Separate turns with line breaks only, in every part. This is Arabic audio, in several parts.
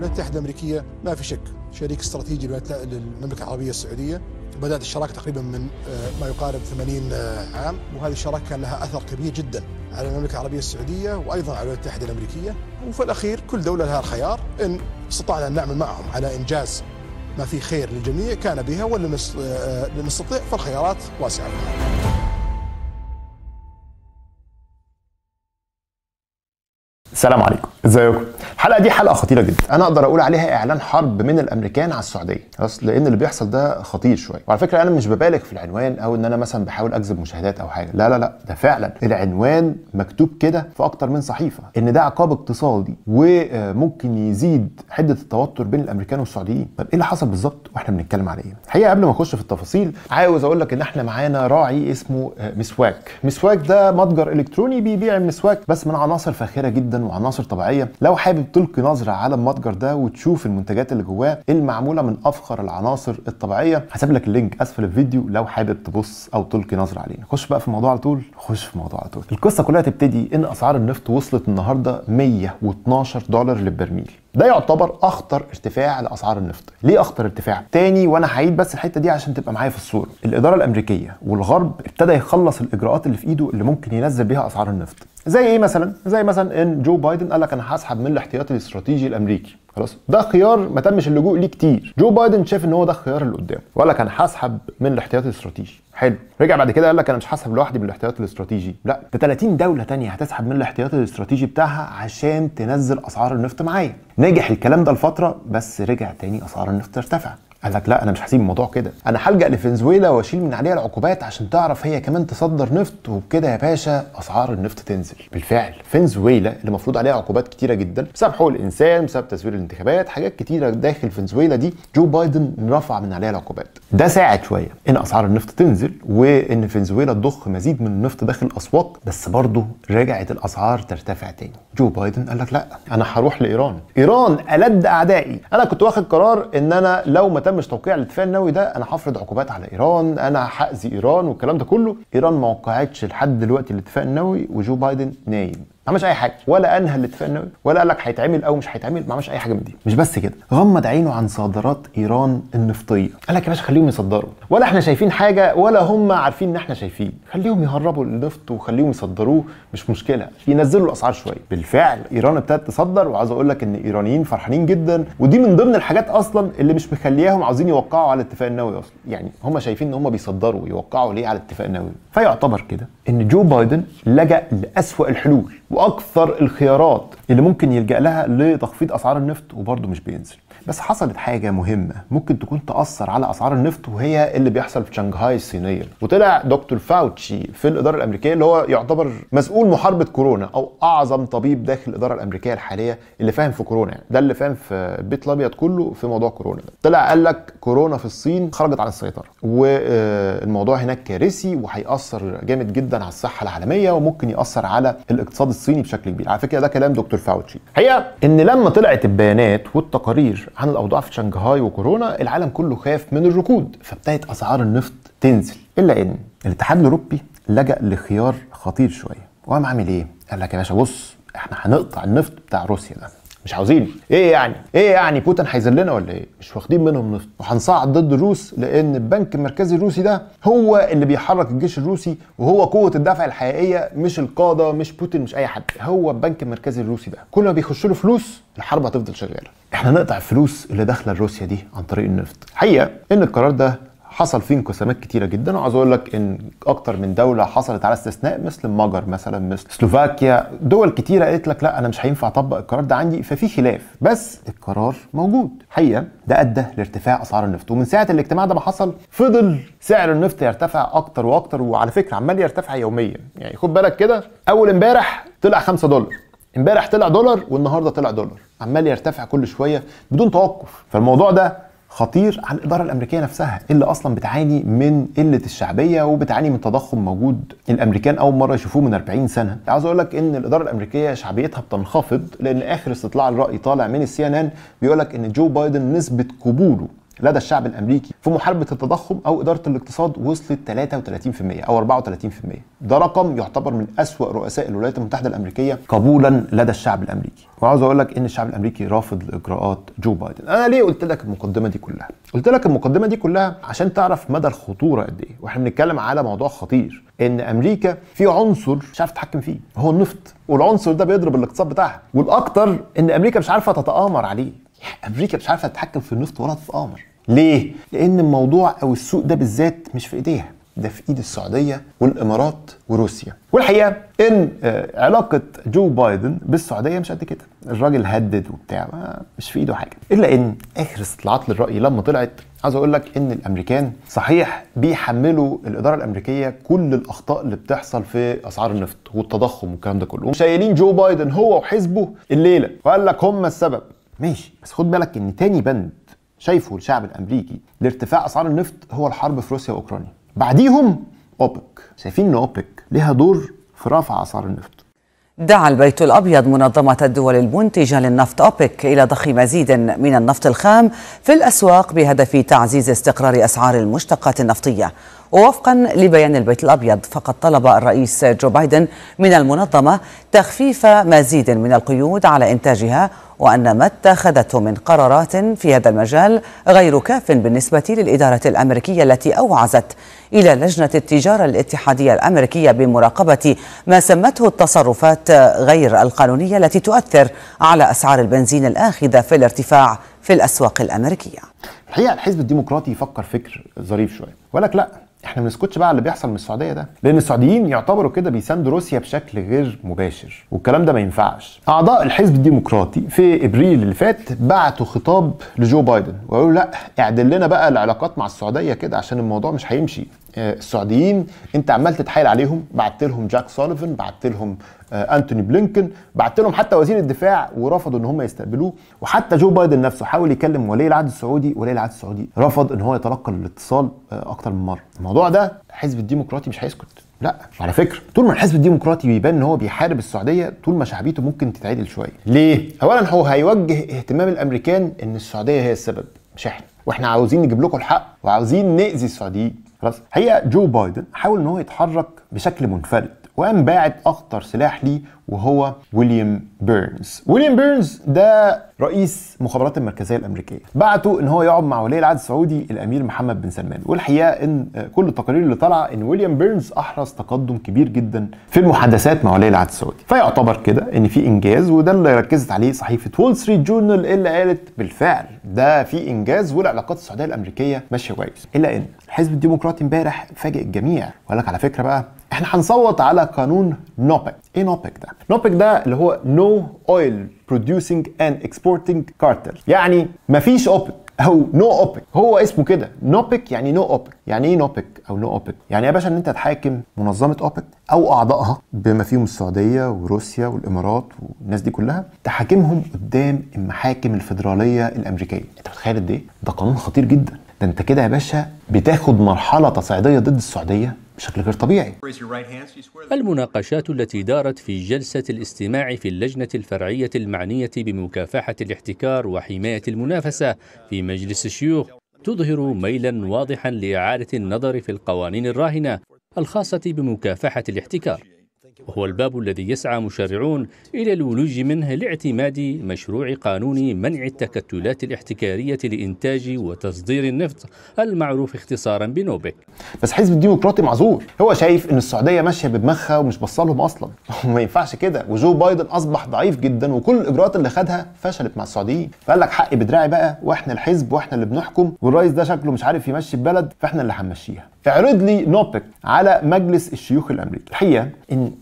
الولايات المتحده الامريكيه ما في شك شريك استراتيجي للمملكه العربيه السعوديه بدات الشراكه تقريبا من آه، ما يقارب 80 آه، عام وهذه الشراكه كان لها اثر كبير جدا على المملكه العربيه السعوديه وايضا على الولايات المتحده الامريكيه وفي الاخير كل دوله لها الخيار ان استطعنا ان نعمل معهم على انجاز ما فيه خير للجميع كان بها ولا آه، نستطيع فالخيارات واسعه. السلام عليكم ازيكم الحلقه دي حلقه خطيره جدا انا اقدر اقول عليها اعلان حرب من الامريكان على السعوديه خلاص لان اللي بيحصل ده خطير شويه وعلى فكره انا مش ببالغ في العنوان او ان انا مثلا بحاول اجذب مشاهدات او حاجه لا لا لا ده فعلا العنوان مكتوب كده في اكتر من صحيفه ان ده عقاب اقتصادي وممكن يزيد حده التوتر بين الامريكان والسعوديين طب ايه اللي حصل بالظبط واحنا بنتكلم على ايه الحقيقه قبل ما اخش في التفاصيل عاوز اقول لك ان احنا معانا راعي اسمه آه، مسواك مسواك ده متجر الكتروني بيبيع المسواك بس من عناصر فاخره جدا وعناصر طبيعيه لو حابب تلقي نظره على المتجر ده وتشوف المنتجات اللي جواه المعموله من افخر العناصر الطبيعيه هسيب لك اللينك اسفل الفيديو لو حابب تبص او تلقي نظره علينا خش بقى في الموضوع على طول خش في الموضوع على طول القصه كلها تبتدي ان اسعار النفط وصلت النهارده 112 دولار للبرميل ده يعتبر اخطر ارتفاع لاسعار النفط ليه اخطر ارتفاع تاني وانا هعيد بس الحته دي عشان تبقى معايا في الصوره الاداره الامريكيه والغرب ابتدى يخلص الاجراءات اللي في ايده اللي ممكن ينزل بيها اسعار النفط زي ايه مثلا؟ زي مثلا ان جو بايدن قال لك انا هسحب من الاحتياطي الاستراتيجي الامريكي خلاص ده خيار ما تمش اللجوء ليه كتير جو بايدن شاف ان هو ده الخيار اللي قدامه وقال لك انا هسحب من الاحتياطي الاستراتيجي حلو رجع بعد كده قال لك انا مش هسحب لوحدي من الاحتياطي الاستراتيجي لا ده 30 دوله تانية هتسحب من الاحتياطي الاستراتيجي بتاعها عشان تنزل اسعار النفط معايا نجح الكلام ده لفتره بس رجع تاني اسعار النفط ارتفع قال لك لا انا مش هسيب الموضوع كده انا هلجا لفنزويلا واشيل من عليها العقوبات عشان تعرف هي كمان تصدر نفط وبكده يا باشا اسعار النفط تنزل بالفعل فنزويلا اللي مفروض عليها عقوبات كتيره جدا بسبب حقوق الانسان بسبب تزوير الانتخابات حاجات كتيره داخل فنزويلا دي جو بايدن رفع من عليها العقوبات ده ساعد شويه ان اسعار النفط تنزل وان فنزويلا تضخ مزيد من النفط داخل الاسواق بس برضه رجعت الاسعار ترتفع تاني جو بايدن قال لك لا انا هروح لايران ايران الد اعدائي انا كنت واخد قرار ان انا لو ما تمش توقيع الاتفاق النووي ده انا هفرض عقوبات على ايران انا هاذي ايران والكلام ده كله ايران ما وقعتش لحد دلوقتي الاتفاق النووي وجو بايدن نايم عملش اي حاجه ولا انهى الاتفاق النووي ولا قال لك هيتعمل او مش هيتعمل ما عملش اي حاجه من دي مش بس كده غمض عينه عن صادرات ايران النفطيه قال لك يا باشا خليهم يصدروا ولا احنا شايفين حاجه ولا هم عارفين ان احنا شايفين خليهم يهربوا النفط وخليهم يصدروه مش مشكله ينزلوا الاسعار شويه بالفعل ايران ابتدت تصدر وعاوز اقول لك ان الايرانيين فرحانين جدا ودي من ضمن الحاجات اصلا اللي مش مخلياهم عاوزين يوقعوا على الاتفاق النووي اصلا يعني هم شايفين ان هم بيصدروا يوقعوا ليه على الاتفاق النووي فيعتبر كده ان جو بايدن لجا لاسوا الحلول واكثر الخيارات اللي ممكن يلجا لها لتخفيض اسعار النفط وبرده مش بينزل بس حصلت حاجه مهمه ممكن تكون تاثر على اسعار النفط وهي اللي بيحصل في شنغهاي الصينيه وطلع دكتور فاوتشي في الاداره الامريكيه اللي هو يعتبر مسؤول محاربه كورونا او اعظم طبيب داخل الاداره الامريكيه الحاليه اللي فاهم في كورونا يعني. ده اللي فاهم في البيت الابيض كله في موضوع كورونا ده طلع قال لك كورونا في الصين خرجت عن السيطره والموضوع هناك كارثي وهياثر جامد جدا على الصحه العالميه وممكن ياثر على الاقتصاد الصيني بشكل كبير على فكره ده كلام دكتور فاوتشي الحقيقه ان لما طلعت البيانات والتقارير عن الاوضاع في شنغهاي وكورونا العالم كله خاف من الركود فابتدت اسعار النفط تنزل الا ان الاتحاد الاوروبي لجا لخيار خطير شويه وقام عامل ايه قال لك يا باشا بص احنا هنقطع النفط بتاع روسيا ده مش عاوزين ايه يعني ايه يعني بوتين هيذلنا ولا ايه مش واخدين منهم نفط وهنصعد ضد الروس لان البنك المركزي الروسي ده هو اللي بيحرك الجيش الروسي وهو قوه الدفع الحقيقيه مش القاده مش بوتين مش اي حد هو البنك المركزي الروسي ده كل ما بيخش له فلوس الحرب هتفضل شغاله احنا نقطع الفلوس اللي داخله روسيا دي عن طريق النفط حقيقه ان القرار ده حصل فيه انقسامات كتيره جدا وعاوز اقول لك ان اكتر من دوله حصلت على استثناء مثل المجر مثلا مثل سلوفاكيا دول كتيره قالت لك لا انا مش هينفع اطبق القرار ده عندي ففي خلاف بس القرار موجود حقيقه ده ادى لارتفاع اسعار النفط ومن ساعه الاجتماع ده ما حصل فضل سعر النفط يرتفع اكتر واكتر وعلى فكره عمال يرتفع يوميا يعني خد بالك كده اول امبارح طلع 5 دولار امبارح طلع دولار والنهارده طلع دولار عمال يرتفع كل شويه بدون توقف فالموضوع ده خطير على الاداره الامريكيه نفسها اللي اصلا بتعاني من قله الشعبيه وبتعاني من تضخم موجود الامريكان اول مره يشوفوه من 40 سنه عاوز اقول لك ان الاداره الامريكيه شعبيتها بتنخفض لان اخر استطلاع الراي طالع من السي ان ان بيقول لك ان جو بايدن نسبه قبوله لدى الشعب الامريكي في محاربه التضخم او اداره الاقتصاد وصلت 33% او 34% ده رقم يعتبر من اسوا رؤساء الولايات المتحده الامريكيه قبولا لدى الشعب الامريكي وعاوز اقول لك ان الشعب الامريكي رافض لاجراءات جو بايدن انا ليه قلت لك المقدمه دي كلها قلت لك المقدمه دي كلها عشان تعرف مدى الخطوره قد ايه واحنا بنتكلم على موضوع خطير ان امريكا في عنصر مش عارف تتحكم فيه هو النفط والعنصر ده بيضرب الاقتصاد بتاعها والاكتر ان امريكا مش عارفه تتامر عليه يعني امريكا مش عارفه تتحكم في النفط ولا تتامر ليه؟ لأن الموضوع أو السوق ده بالذات مش في إيديها ده في ايد السعوديه والامارات وروسيا والحقيقه ان آه، علاقه جو بايدن بالسعوديه مش قد كده الراجل هدد وبتاع مش في ايده حاجه الا ان اخر استطلاعات للراي لما طلعت عايز اقول لك ان الامريكان صحيح بيحملوا الاداره الامريكيه كل الاخطاء اللي بتحصل في اسعار النفط والتضخم والكلام ده كله شايلين جو بايدن هو وحزبه الليله وقال لك هم السبب ماشي بس خد بالك ان تاني بند شايفه الشعب الامريكي لارتفاع اسعار النفط هو الحرب في روسيا واوكرانيا بعديهم اوبك شايفين ان اوبك ليها دور في رفع اسعار النفط دعا البيت الابيض منظمه الدول المنتجه للنفط اوبك الى ضخ مزيد من النفط الخام في الاسواق بهدف تعزيز استقرار اسعار المشتقات النفطيه ووفقا لبيان البيت الأبيض فقد طلب الرئيس جو بايدن من المنظمة تخفيف مزيد من القيود على إنتاجها وأن ما اتخذته من قرارات في هذا المجال غير كاف بالنسبة للإدارة الأمريكية التي أوعزت إلى لجنة التجارة الاتحادية الأمريكية بمراقبة ما سمته التصرفات غير القانونية التي تؤثر على أسعار البنزين الآخذة في الارتفاع في الأسواق الأمريكية الحقيقة الحزب الديمقراطي يفكر فكر ظريف شوية ولك لا احنا ما بنسكتش بقى على اللي بيحصل من السعوديه ده لان السعوديين يعتبروا كده بيساندوا روسيا بشكل غير مباشر والكلام ده ما ينفعش اعضاء الحزب الديمقراطي في ابريل اللي فات بعتوا خطاب لجو بايدن وقالوا لا اعدل لنا بقى العلاقات مع السعوديه كده عشان الموضوع مش هيمشي آه، السعوديين انت عمال تتحايل عليهم بعت لهم جاك سوليفن بعت لهم آه، انتوني بلينكن بعت لهم حتى وزير الدفاع ورفضوا ان هم يستقبلوه وحتى جو بايدن نفسه حاول يكلم ولي العهد السعودي ولي العهد السعودي رفض ان هو يتلقى الاتصال آه، اكتر من مره الموضوع ده الحزب الديمقراطي مش هيسكت لا على فكره طول ما الحزب الديمقراطي بيبان ان هو بيحارب السعوديه طول ما شعبيته ممكن تتعدل شويه ليه اولا هو هيوجه اهتمام الامريكان ان السعوديه هي السبب مش احنا واحنا عاوزين نجيب لكم الحق وعاوزين ناذي السعوديين خلاص الحقيقه جو بايدن حاول ان هو يتحرك بشكل منفرد وقام باعت اخطر سلاح ليه وهو ويليام بيرنز ويليام بيرنز ده رئيس مخابرات المركزيه الامريكيه بعته ان هو يقعد مع ولي العهد السعودي الامير محمد بن سلمان والحقيقه ان كل التقارير اللي طالعه ان ويليام بيرنز احرز تقدم كبير جدا في المحادثات مع ولي العهد السعودي فيعتبر كده ان في انجاز وده اللي ركزت عليه صحيفه وول ستريت جورنال اللي قالت بالفعل ده في انجاز والعلاقات السعوديه الامريكيه ماشيه كويس الا ان الحزب الديمقراطي امبارح فاجئ الجميع وقال لك على فكره بقى احنا هنصوت على قانون نوبك ايه نوبك ده نوبك ده اللي هو نو اويل producing اند exporting كارتل يعني مفيش اوبك او نو اوبك هو اسمه كده نوبك يعني نو اوبك يعني ايه نوبك او نو اوبك يعني يا باشا ان انت تحاكم منظمه اوبك او اعضائها بما فيهم السعوديه وروسيا والامارات والناس دي كلها تحاكمهم قدام المحاكم الفدراليه الامريكيه انت متخيل قد ايه ده قانون خطير جدا ده انت كده يا باشا بتاخد مرحله تصعيديه ضد السعوديه بشكل غير طبيعي
المناقشات التي دارت في جلسة الاستماع في اللجنة الفرعية المعنية بمكافحة الاحتكار وحماية المنافسة في مجلس الشيوخ تظهر ميلا واضحا لإعادة النظر في القوانين الراهنة الخاصة بمكافحة الاحتكار وهو الباب الذي يسعى مشرعون إلى الولوج منه لاعتماد مشروع قانون منع التكتلات الاحتكارية لإنتاج وتصدير النفط
المعروف اختصارا بنوبك بس حزب الديمقراطي معذور هو شايف ان السعودية ماشية بدماغها ومش بصلهم أصلا وما ينفعش كده وجو بايدن أصبح ضعيف جدا وكل الإجراءات اللي خدها فشلت مع السعوديين فقال لك حقي بدراعي بقى واحنا الحزب واحنا اللي بنحكم والرئيس ده شكله مش عارف يمشي البلد فاحنا اللي هنمشيها اعرض لي نوبك على مجلس الشيوخ الامريكي الحقيقه ان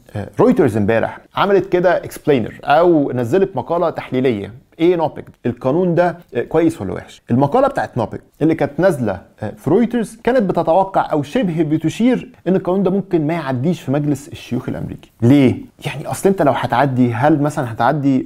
رويترز آه، امبارح عملت كده اكسبلينر او نزلت مقاله تحليليه ايه نوبك القانون ده آه، كويس ولا وحش المقاله بتاعت نوبك اللي كانت نازله آه، في رويترز كانت بتتوقع او شبه بتشير ان القانون ده ممكن ما يعديش في مجلس الشيوخ الامريكي ليه يعني اصل انت لو هتعدي هل مثلا هتعدي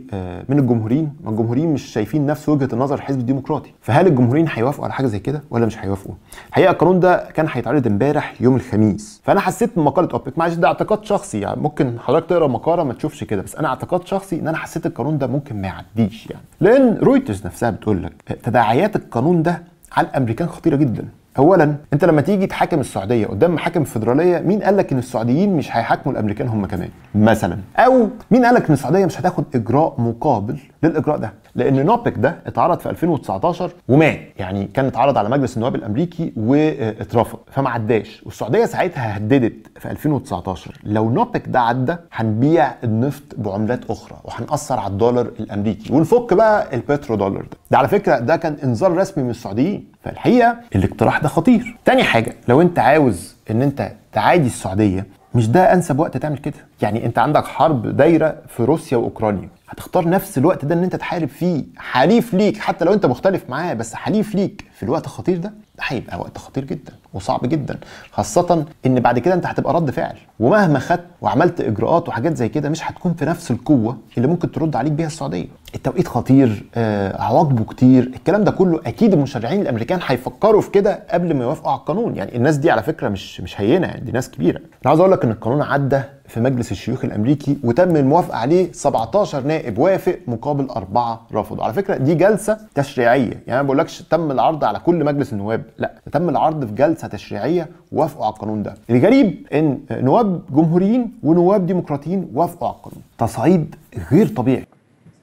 من الجمهوريين ما الجمهوريين مش شايفين نفس وجهه النظر الحزب الديمقراطي فهل الجمهوريين هيوافقوا على حاجه زي كده ولا مش هيوافقوا الحقيقه القانون ده كان هيتعرض امبارح يوم الخميس فانا حسيت من مقاله اوبك معلش ده اعتقاد شخصي يعني ممكن حضرتك تقرا مقاله ما تشوفش كده بس انا اعتقاد شخصي ان انا حسيت القانون ده ممكن ما يعديش يعني لان رويترز نفسها بتقول لك تداعيات القانون ده على الامريكان خطيره جدا اولا انت لما تيجي تحاكم السعوديه قدام محاكم فدراليه مين قال لك ان السعوديين مش هيحاكموا الامريكان هم كمان مثلا او مين قال لك ان السعوديه مش هتاخد اجراء مقابل للاجراء ده لان نوبك ده اتعرض في 2019 ومات يعني كان اتعرض على مجلس النواب الامريكي واترفض فما عداش والسعوديه ساعتها هددت في 2019 لو نوبك ده عدى هنبيع النفط بعملات اخرى وهنأثر على الدولار الامريكي ونفك بقى البترو دولار ده ده على فكره ده كان انذار رسمي من السعوديين فالحقيقه الاقتراح ده خطير تاني حاجه لو انت عاوز ان انت تعادي السعوديه مش ده انسب وقت تعمل كده يعني انت عندك حرب دايره في روسيا واوكرانيا هتختار نفس الوقت ده ان انت تحارب فيه حليف ليك حتى لو انت مختلف معاه بس حليف ليك في الوقت الخطير ده ده هيبقى وقت خطير جدا وصعب جدا خاصه ان بعد كده انت هتبقى رد فعل ومهما خدت وعملت اجراءات وحاجات زي كده مش هتكون في نفس القوه اللي ممكن ترد عليك بيها السعوديه التوقيت خطير آه عواقبه كتير الكلام ده كله اكيد المشرعين الامريكان هيفكروا في كده قبل ما يوافقوا على القانون يعني الناس دي على فكره مش مش هينه يعني دي ناس كبيره انا عاوز اقول لك ان القانون عدى في مجلس الشيوخ الامريكي وتم الموافقه عليه 17 نائب وافق مقابل اربعه رفضوا، على فكره دي جلسه تشريعيه، يعني انا ما بقولكش تم العرض على كل مجلس النواب، لا، تم العرض في جلسه مؤسسة تشريعية وافقوا على القانون ده الغريب ان نواب جمهوريين ونواب ديمقراطيين وافقوا على القانون تصعيد غير طبيعي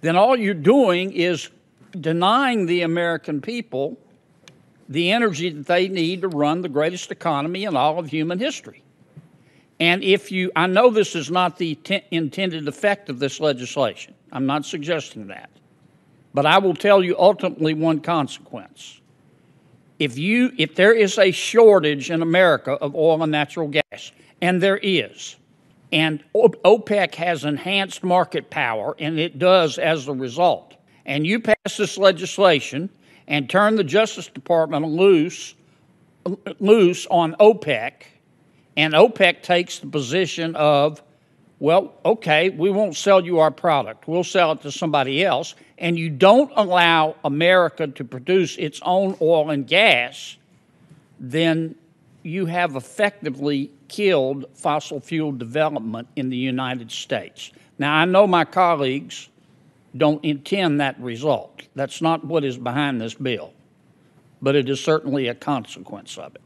Then all you're doing is denying the American people the energy that they need to run the greatest economy in all of human history. And if you, I know this is not the t- intended effect of this legislation. I'm not suggesting that. But I will tell you ultimately one consequence. if you if there is a shortage in America of oil and natural gas, and there is, and OPEC has enhanced market power, and it does as a result. And you pass this legislation and turn the Justice Department loose loose on OPEC, and OPEC takes the position of, well, okay, we won't sell you our product. We'll sell it to somebody else and you don't allow America to produce its own oil and gas, then you have effectively killed fossil fuel development in the United States. Now, I know my colleagues don't intend that result. That's not what is behind this bill, but it is certainly a consequence of it.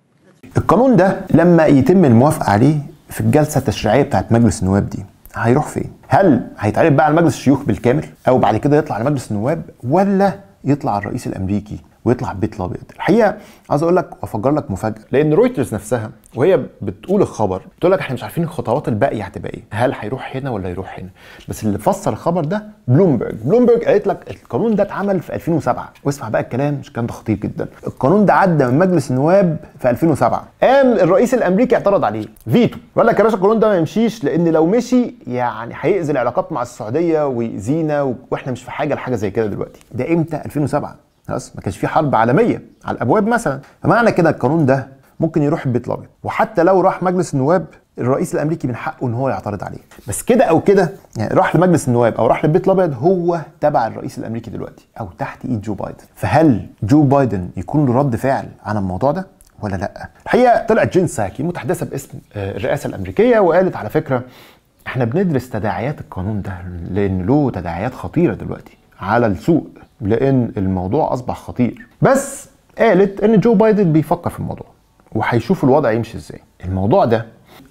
القانون ده لما يتم الموافقة عليه في الجلسة التشريعية بتاعت مجلس النواب دي هيروح فين؟ هل هيتعرف بقى على مجلس الشيوخ بالكامل او بعد كده يطلع على مجلس النواب ولا يطلع الرئيس الامريكي ويطلع بيت الابيض الحقيقه عايز اقول لك افجر لك مفاجاه لان رويترز نفسها وهي بتقول الخبر بتقول لك احنا مش عارفين الخطوات الباقيه هتبقى ايه هل هيروح هنا ولا يروح هنا بس اللي فسر الخبر ده بلومبرج بلومبرج قالت لك القانون ده اتعمل في 2007 واسمع بقى الكلام مش كان ده خطير جدا القانون ده عدى من مجلس النواب في 2007 قام الرئيس الامريكي اعترض عليه فيتو قال لك يا باشا القانون ده ما يمشيش لان لو مشي يعني هيأذي العلاقات مع السعوديه ويأذينا واحنا مش في حاجه لحاجه زي كده دلوقتي ده امتى 2007 خلاص ما كانش في حرب عالميه على الابواب مثلا فمعنى كده القانون ده ممكن يروح البيت الابيض وحتى لو راح مجلس النواب الرئيس الامريكي من حقه ان هو يعترض عليه بس كده او كده يعني راح لمجلس النواب او راح للبيت الابيض هو تبع الرئيس الامريكي دلوقتي او تحت ايد جو بايدن فهل جو بايدن يكون له رد فعل على الموضوع ده ولا لا الحقيقه طلعت جين ساكي متحدثه باسم آه، الرئاسه الامريكيه وقالت على فكره احنا بندرس تداعيات القانون ده لان له تداعيات خطيره دلوقتي على السوق لان الموضوع اصبح خطير بس قالت ان جو بايدن بيفكر في الموضوع وهيشوف الوضع يمشي ازاي الموضوع ده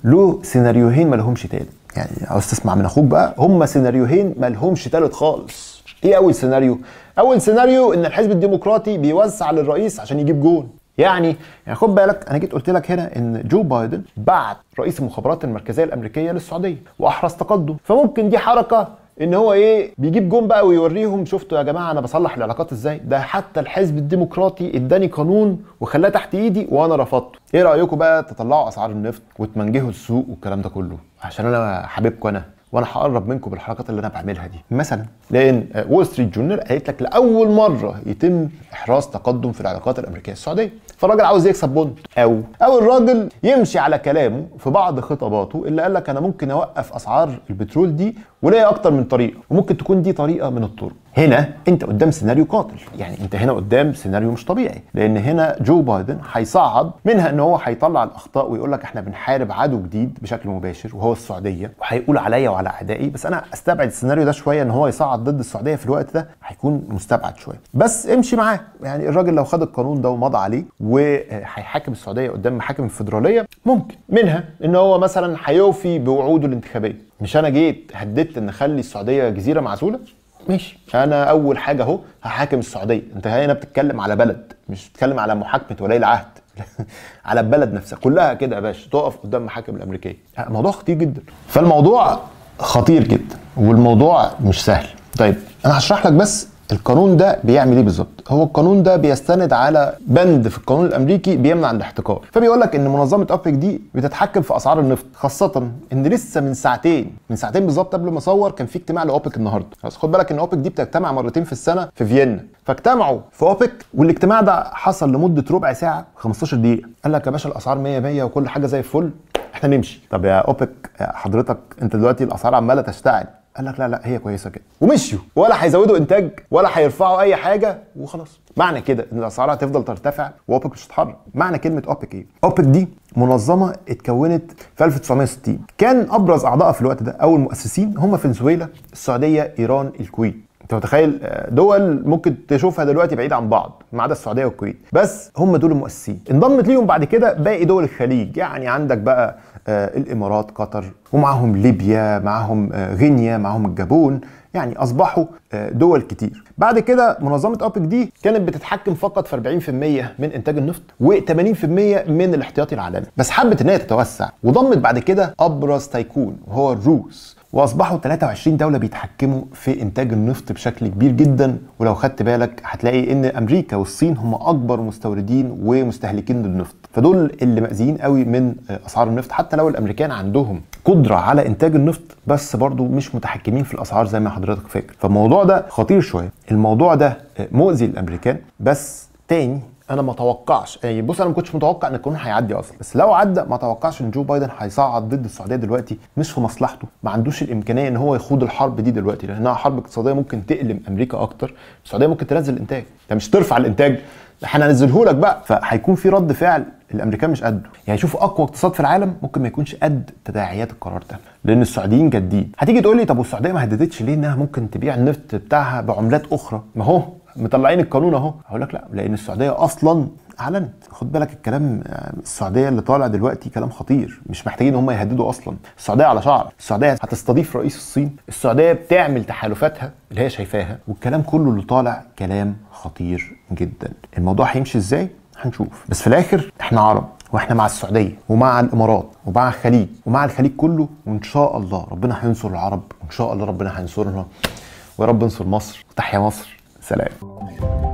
له سيناريوهين ما لهمش تالت يعني عاوز تسمع من اخوك بقى هما سيناريوهين ما لهمش تالت خالص ايه اول سيناريو اول سيناريو ان الحزب الديمقراطي بيوسع للرئيس عشان يجيب جون يعني يعني خد بالك انا جيت قلت لك هنا ان جو بايدن بعت رئيس المخابرات المركزيه الامريكيه للسعوديه واحرز تقدم فممكن دي حركه ان هو ايه بيجيب جون بقى ويوريهم شفتوا يا جماعه انا بصلح العلاقات ازاي ده حتى الحزب الديمقراطي اداني قانون وخلاه تحت ايدي وانا رفضته ايه رايكم بقى تطلعوا اسعار النفط وتمنجهوا السوق والكلام ده كله عشان انا حبيبكم انا وانا هقرب منكم بالحركات اللي انا بعملها دي مثلا لان وول ستريت جورنال قالت لك لاول مره يتم احراز تقدم في العلاقات الامريكيه السعوديه فالراجل عاوز يكسب بونت او او الراجل يمشي على كلامه في بعض خطاباته اللي قال لك انا ممكن اوقف اسعار البترول دي وليا اكتر من طريقه وممكن تكون دي طريقه من الطرق هنا انت قدام سيناريو قاتل يعني انت هنا قدام سيناريو مش طبيعي لان هنا جو بايدن هيصعد منها ان هو هيطلع الاخطاء ويقول لك احنا بنحارب عدو جديد بشكل مباشر وهو السعوديه وهيقول عليا وعلى اعدائي بس انا استبعد السيناريو ده شويه ان هو يصعد ضد السعوديه في الوقت ده هيكون مستبعد شويه بس امشي معاه يعني الراجل لو خد القانون ده ومضى عليه وهيحاكم السعوديه قدام محاكم الفدراليه ممكن منها ان هو مثلا هيوفي بوعوده الانتخابيه مش انا جيت هددت ان اخلي السعوديه جزيره معزوله ماشي انا اول حاجه اهو هحاكم السعوديه انت هنا بتتكلم على بلد مش بتتكلم على محاكمه ولي العهد على البلد نفسها كلها كده يا باشا تقف قدام محاكم الامريكيه موضوع خطير جدا فالموضوع خطير جدا والموضوع مش سهل طيب انا هشرح لك بس القانون ده بيعمل ايه بالظبط هو القانون ده بيستند على بند في القانون الامريكي بيمنع الاحتكار فبيقول لك ان منظمه اوبك دي بتتحكم في اسعار النفط خاصه ان لسه من ساعتين من ساعتين بالظبط قبل ما اصور كان في اجتماع لاوبك النهارده بس خد بالك ان اوبك دي بتجتمع مرتين في السنه في فيينا فاجتمعوا في اوبك والاجتماع ده حصل لمده ربع ساعه 15 دقيقه قال لك يا باشا الاسعار 100 100 وكل حاجه زي الفل احنا نمشي طب يا اوبك حضرتك انت دلوقتي الاسعار عماله تشتعل قال لك لا لا هي كويسه كده ومشيوا ولا هيزودوا انتاج ولا هيرفعوا اي حاجه وخلاص معنى كده ان الاسعار هتفضل ترتفع واوبك مش هتتحرك معنى كلمه اوبك ايه اوبك دي منظمه اتكونت في 1960 كان ابرز اعضائها في الوقت ده او المؤسسين هم فنزويلا السعوديه ايران الكويت انت متخيل دول ممكن تشوفها دلوقتي بعيد عن بعض ما عدا السعوديه والكويت بس هم دول المؤسسين انضمت ليهم بعد كده باقي دول الخليج يعني عندك بقى آه، الامارات قطر ومعاهم ليبيا معاهم آه، غينيا معاهم الجابون يعني اصبحوا آه، دول كتير بعد كده منظمه اوبك دي كانت بتتحكم فقط في 40% من انتاج النفط و80% من الاحتياطي العالمي بس حبت ان هي تتوسع وضمت بعد كده ابرز تيكون وهو الروس واصبحوا 23 دوله بيتحكموا في انتاج النفط بشكل كبير جدا ولو خدت بالك هتلاقي ان امريكا والصين هم اكبر مستوردين ومستهلكين للنفط فدول اللي مأذيين قوي من اسعار النفط حتى لو الامريكان عندهم قدره على انتاج النفط بس برضو مش متحكمين في الاسعار زي ما حضرتك فاكر فالموضوع ده خطير شويه الموضوع ده مؤذي للامريكان بس تاني انا ما اتوقعش يعني بص انا ما كنتش متوقع ان الكورونا هيعدي اصلا بس لو عدى ما اتوقعش ان جو بايدن هيصعد ضد السعوديه دلوقتي مش في مصلحته ما عندوش الامكانيه ان هو يخوض الحرب دي دلوقتي لانها حرب اقتصاديه ممكن تألم امريكا اكتر السعوديه ممكن تنزل الانتاج انت مش ترفع الانتاج هننزله لك بقى فهيكون في رد فعل الامريكان مش قده يعني شوف اقوى اقتصاد في العالم ممكن ما يكونش قد تداعيات القرار ده لان السعوديين جادين هتيجي تقول لي طب والسعوديه ما هددتش ليه انها ممكن تبيع النفط بتاعها بعملات اخرى ما هو مطلعين القانون اهو هقول لك لا لان السعوديه اصلا اعلنت خد بالك الكلام السعوديه اللي طالع دلوقتي كلام خطير مش محتاجين هم يهددوا اصلا السعوديه على شعر السعوديه هتستضيف رئيس الصين السعوديه بتعمل تحالفاتها اللي هي شايفاها والكلام كله اللي طالع كلام خطير جدا الموضوع هيمشي ازاي هنشوف بس في الاخر احنا عرب واحنا مع السعوديه ومع الامارات ومع الخليج ومع الخليج كله وان شاء الله ربنا هينصر العرب وان شاء الله ربنا هينصرنا ويا رب انصر مصر وتحيا مصر سلام